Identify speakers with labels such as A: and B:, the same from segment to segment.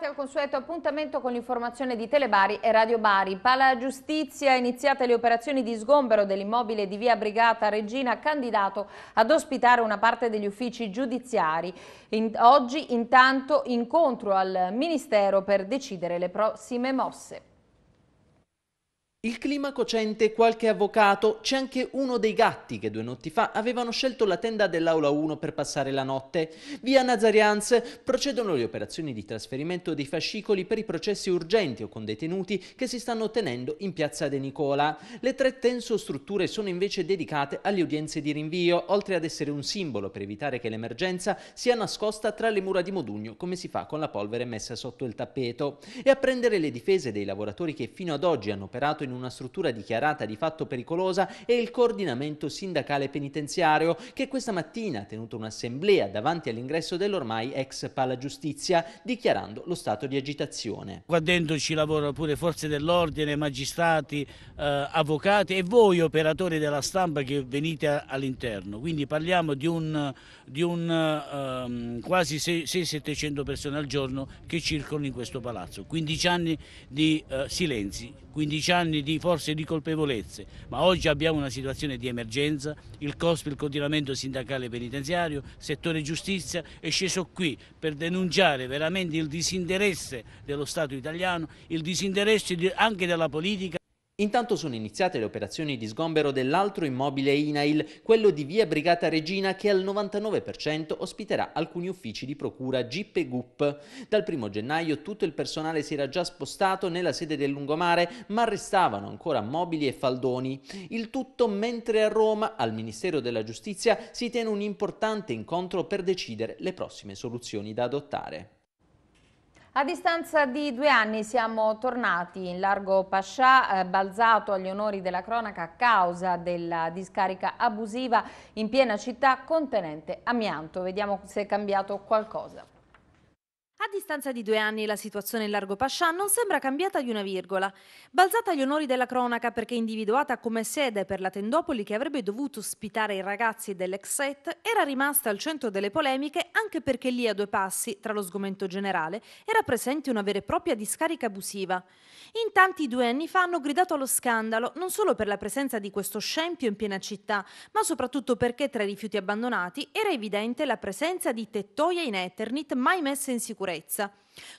A: ritrovati al consueto appuntamento con l'informazione di Telebari e Radio Bari. Pala Giustizia, iniziate le operazioni di sgombero dell'immobile di via Brigata Regina, candidato ad ospitare una parte degli uffici giudiziari. In, oggi intanto incontro al Ministero per decidere le prossime mosse.
B: Il clima cocente, qualche avvocato, c'è anche uno dei gatti che due notti fa avevano scelto la tenda dell'Aula 1 per passare la notte. Via Nazarians procedono le operazioni di trasferimento dei fascicoli per i processi urgenti o con detenuti che si stanno tenendo in Piazza De Nicola. Le tre tenso strutture sono invece dedicate alle udienze di rinvio, oltre ad essere un simbolo per evitare che l'emergenza sia nascosta tra le mura di Modugno, come si fa con la polvere messa sotto il tappeto. E a prendere le difese dei lavoratori che fino ad oggi hanno operato in in una struttura dichiarata di fatto pericolosa è il coordinamento sindacale penitenziario che questa mattina ha tenuto un'assemblea davanti all'ingresso dell'ormai ex Pala Giustizia dichiarando lo stato di agitazione.
C: Qua dentro ci lavorano pure forze dell'ordine, magistrati, eh, avvocati e voi operatori della stampa che venite all'interno. Quindi parliamo di un, di un eh, quasi 600-700 persone al giorno che circolano in questo palazzo. 15 anni di eh, silenzi 15 anni di, forse di colpevolezze, ma oggi abbiamo una situazione di emergenza, il COSP, il coordinamento sindacale penitenziario, settore giustizia è sceso qui per denunciare veramente il disinteresse dello Stato
B: italiano, il disinteresse anche della politica. Intanto sono iniziate le operazioni di sgombero dell'altro immobile INAIL, quello di via Brigata Regina che al 99% ospiterà alcuni uffici di procura GIP e GUP. Dal 1 gennaio tutto il personale si era già spostato nella sede del lungomare, ma restavano ancora mobili e faldoni. Il tutto mentre a Roma, al Ministero della Giustizia, si tiene un importante incontro per decidere le prossime soluzioni da adottare.
A: A distanza di due anni siamo tornati in largo Pascià, eh, balzato agli onori della cronaca a causa della discarica abusiva in piena città contenente amianto. Vediamo se è cambiato qualcosa. A distanza di due anni la situazione in Largo
D: Pascià non sembra cambiata di una virgola. Balzata agli onori della cronaca perché individuata come sede per la tendopoli che avrebbe dovuto ospitare i ragazzi dell'ex set, era rimasta al centro delle polemiche anche perché lì a due passi, tra lo sgomento generale, era presente una vera e propria discarica abusiva. In tanti due anni fa hanno gridato allo scandalo non solo per la presenza di questo scempio in piena città, ma soprattutto perché tra i rifiuti abbandonati era evidente la presenza di tettoie in Eternit mai messe in sicurezza sicurezza.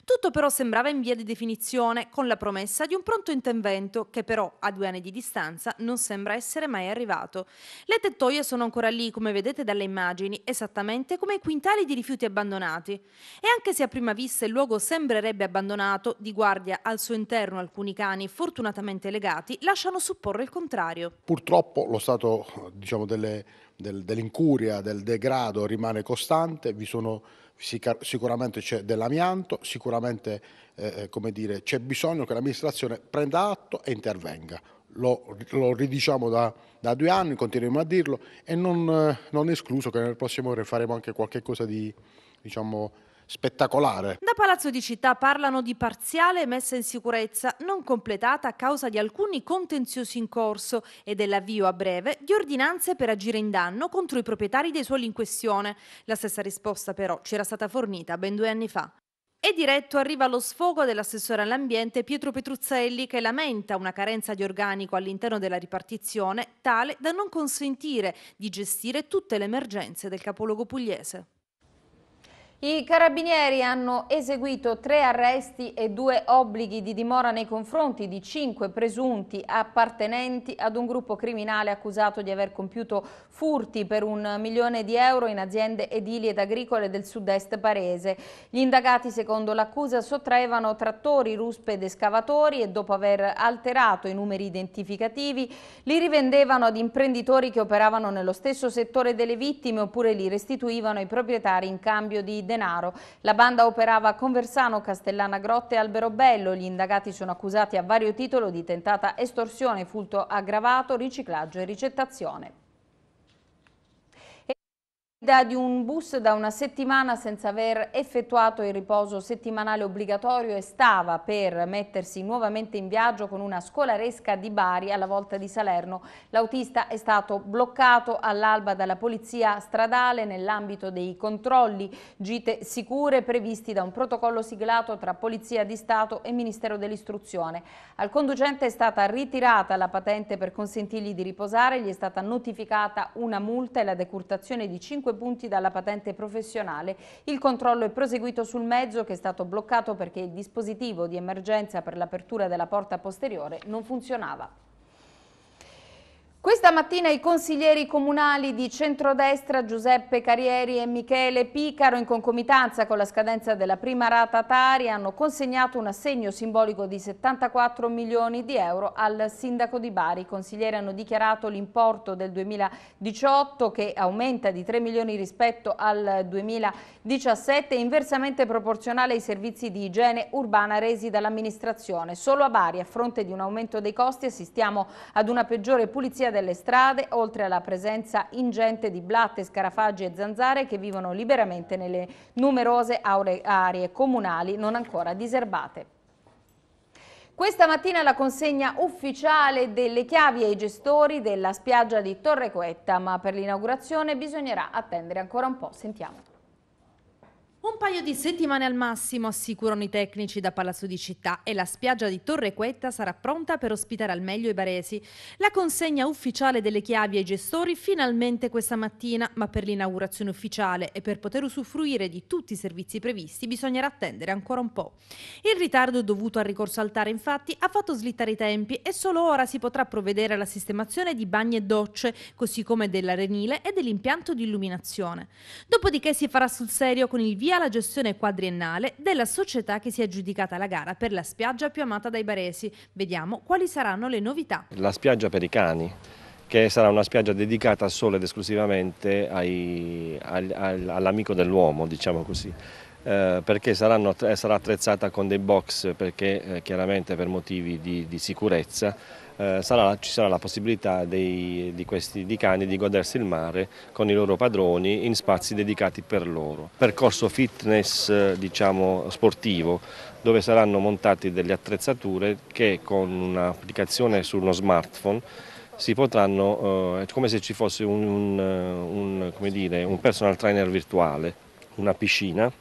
D: Tutto però sembrava in via di definizione, con la promessa di un pronto intervento che però a due anni di distanza non sembra essere mai arrivato. Le tettoie sono ancora lì, come vedete dalle immagini, esattamente come i quintali di rifiuti abbandonati. E anche se a prima vista il luogo sembrerebbe abbandonato, di guardia al suo interno alcuni cani fortunatamente legati lasciano supporre il contrario.
B: Purtroppo lo stato diciamo, delle, del, dell'incuria, del degrado rimane costante, vi sono sicuramente c'è dell'amianto, sicuramente eh, eh c'è bisogno che l'amministrazione prenda atto e intervenga. Lo, lo ridiciamo da, da, due anni, continueremo a dirlo e non, eh, non è escluso che nel prossimo ore faremo anche qualche cosa di diciamo, spettacolare.
D: Da Palazzo di Città parlano di parziale messa in sicurezza non completata a causa di alcuni contenziosi in corso e dell'avvio a breve di ordinanze per agire in danno contro i proprietari dei suoli in questione. La stessa risposta però ci era stata fornita ben due anni fa. E diretto arriva lo sfogo dell'assessore all'ambiente Pietro Petruzzelli che lamenta una carenza di organico all'interno della ripartizione tale da non consentire di gestire tutte le emergenze del capoluogo pugliese.
A: I carabinieri hanno eseguito tre arresti e due obblighi di dimora nei confronti di cinque presunti appartenenti ad un gruppo criminale accusato di aver compiuto furti per un milione di euro in aziende edili ed agricole del sud-est parese. Gli indagati, secondo l'accusa, sottraevano trattori, ruspe ed escavatori e dopo aver alterato i numeri identificativi li rivendevano ad imprenditori che operavano nello stesso settore delle vittime oppure li restituivano ai proprietari in cambio di identificazione denaro. La banda operava a Conversano, Castellana Grotte e Alberobello. Gli indagati sono accusati a vario titolo di tentata estorsione, furto aggravato, riciclaggio e ricettazione di un bus da una settimana senza aver effettuato il riposo settimanale obbligatorio e stava per mettersi nuovamente in viaggio con una scolaresca di Bari alla volta di Salerno. L'autista è stato bloccato all'alba dalla polizia stradale nell'ambito dei controlli gite sicure previsti da un protocollo siglato tra Polizia di Stato e Ministero dell'Istruzione. Al conducente è stata ritirata la patente per consentirgli di riposare, gli è stata notificata una multa e la decurtazione di 5 5 punti dalla patente professionale. Il controllo è proseguito sul mezzo che è stato bloccato perché il dispositivo di emergenza per l'apertura della porta posteriore non funzionava. Questa mattina i consiglieri comunali di centrodestra Giuseppe Carrieri e Michele Picaro in concomitanza con la scadenza della prima rata Tari hanno consegnato un assegno simbolico di 74 milioni di euro al sindaco di Bari. I consiglieri hanno dichiarato l'importo del 2018 che aumenta di 3 milioni rispetto al 2017 inversamente proporzionale ai servizi di igiene urbana resi dall'amministrazione. Solo a Bari a fronte di un aumento dei costi assistiamo ad una peggiore pulizia delle strade, oltre alla presenza ingente di blatte, scarafaggi e zanzare che vivono liberamente nelle numerose aree comunali non ancora diserbate. Questa mattina la consegna ufficiale delle chiavi ai gestori della spiaggia di Torrequetta, ma per l'inaugurazione bisognerà attendere ancora un po'. Sentiamo.
D: Un paio di settimane al massimo, assicurano i tecnici da Palazzo di Città, e la spiaggia di Torre Quetta sarà pronta per ospitare al meglio i baresi. La consegna ufficiale delle chiavi ai gestori finalmente questa mattina, ma per l'inaugurazione ufficiale e per poter usufruire di tutti i servizi previsti bisognerà attendere ancora un po'. Il ritardo dovuto al ricorso altare, infatti, ha fatto slittare i tempi e solo ora si potrà provvedere alla sistemazione di bagni e docce, così come della renile e dell'impianto di illuminazione. Dopodiché si farà sul serio con il via via la gestione quadriennale della società che si è aggiudicata la gara per la spiaggia più amata dai baresi. Vediamo quali saranno le novità.
E: La spiaggia per i cani che sarà una spiaggia dedicata solo ed esclusivamente all'amico dell'uomo, diciamo così. Eh, perché saranno, eh, sarà attrezzata con dei box perché eh, chiaramente per motivi di, di sicurezza eh, sarà, ci sarà la possibilità dei, di questi di cani di godersi il mare con i loro padroni in spazi dedicati per loro. Percorso fitness eh, diciamo, sportivo dove saranno montati delle attrezzature che con un'applicazione su uno smartphone si potranno, è come se ci fosse un, un, un, dire, un personal trainer virtuale, una piscina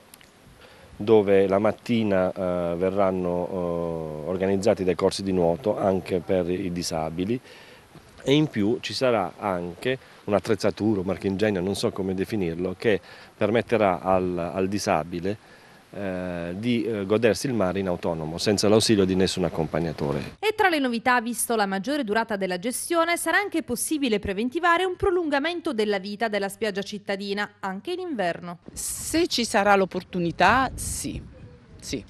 E: dove la mattina eh, verranno eh, organizzati dei corsi di nuoto anche per i disabili e in più ci sarà anche un'attrezzatura, un marchingegno, non so come definirlo, che permetterà al, al disabile eh, di eh, godersi il mare in autonomo, senza l'ausilio di nessun accompagnatore.
D: E tra le novità, visto la maggiore durata della gestione, sarà anche possibile preventivare un prolungamento della vita della spiaggia cittadina, anche in inverno.
A: Se ci sarà l'opportunità, sì, sì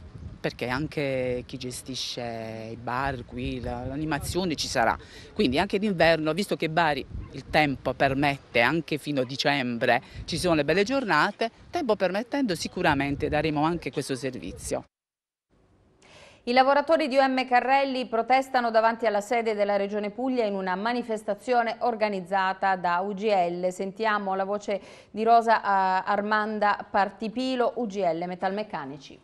A: perché anche chi gestisce i bar qui, l'animazione ci sarà. Quindi anche d'inverno, visto che Bari il tempo permette, anche fino a dicembre ci sono le belle giornate, tempo permettendo sicuramente daremo anche questo servizio. I lavoratori di OM Carrelli protestano davanti alla sede della Regione Puglia in una manifestazione organizzata da UGL. Sentiamo la voce di Rosa eh, Armanda Partipilo, UGL Metalmeccanici.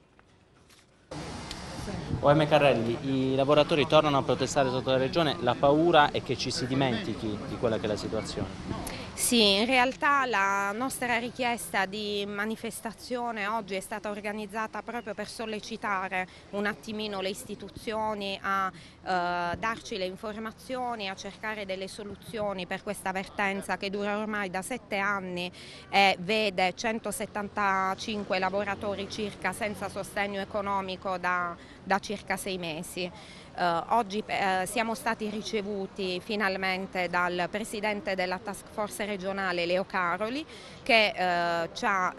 B: OM Carrelli, i lavoratori tornano a protestare sotto la regione, la paura è che ci si dimentichi di quella che è la situazione.
F: Sì, in realtà la nostra richiesta di manifestazione oggi è stata organizzata proprio per sollecitare un attimino le istituzioni a eh, darci le informazioni, a cercare delle soluzioni per questa vertenza che dura ormai da sette anni e vede 175 lavoratori circa senza sostegno economico da da circa sei mesi. Eh, oggi eh, siamo stati ricevuti finalmente dal Presidente della Task Force regionale Leo Caroli che eh, ci ha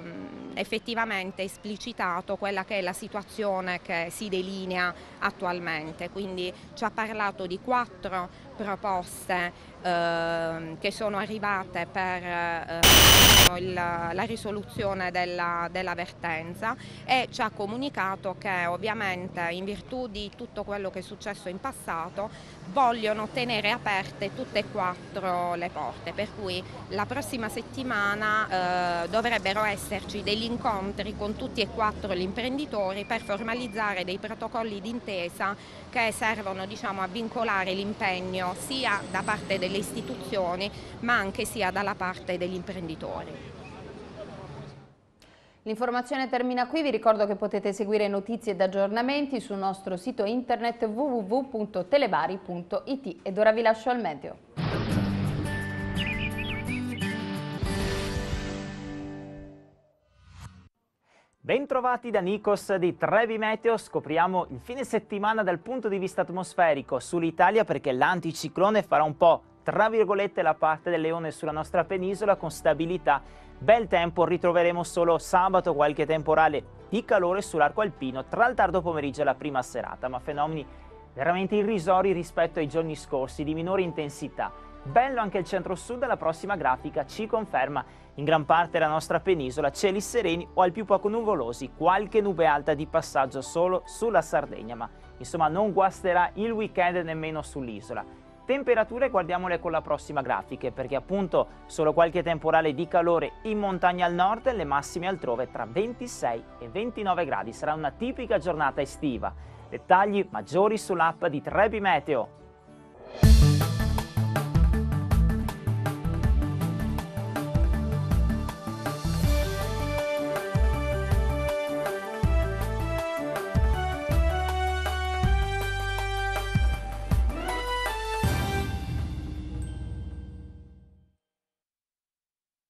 F: ehm, effettivamente esplicitato quella che è la situazione che si delinea attualmente, quindi ci ha parlato di quattro proposte eh, che sono arrivate per eh, il, la risoluzione dell'avvertenza della e ci ha comunicato che ovviamente in virtù di tutto tutto quello che è successo in passato, vogliono tenere aperte tutte e quattro le porte, per cui la prossima settimana eh, dovrebbero esserci degli incontri con tutti e quattro gli imprenditori per formalizzare dei protocolli d'intesa che servono diciamo, a vincolare l'impegno sia da parte delle istituzioni ma anche sia dalla parte degli imprenditori.
A: L'informazione termina qui, vi ricordo che potete seguire notizie ed aggiornamenti sul nostro sito internet www.telebari.it ed ora vi lascio al meteo.
C: Bentrovati da Nikos di Trevi Meteo, scopriamo il fine settimana dal punto di vista atmosferico sull'Italia perché l'anticiclone farà un po' tra virgolette la parte del leone sulla nostra penisola con stabilità. Bel tempo, ritroveremo solo sabato qualche temporale di calore sull'arco alpino tra il tardo pomeriggio e la prima serata, ma fenomeni veramente irrisori rispetto ai giorni scorsi, di minore intensità. Bello anche il centro-sud, la prossima grafica ci conferma in gran parte la nostra penisola cieli sereni o al più poco nuvolosi, qualche nube alta di passaggio solo sulla Sardegna, ma insomma non guasterà il weekend nemmeno sull'isola. Temperature guardiamole con la prossima grafica perché appunto solo qualche temporale di calore in montagna al nord le massime altrove tra 26 e 29 gradi. Sarà una tipica giornata estiva. Dettagli maggiori sull'app di Trebi Meteo.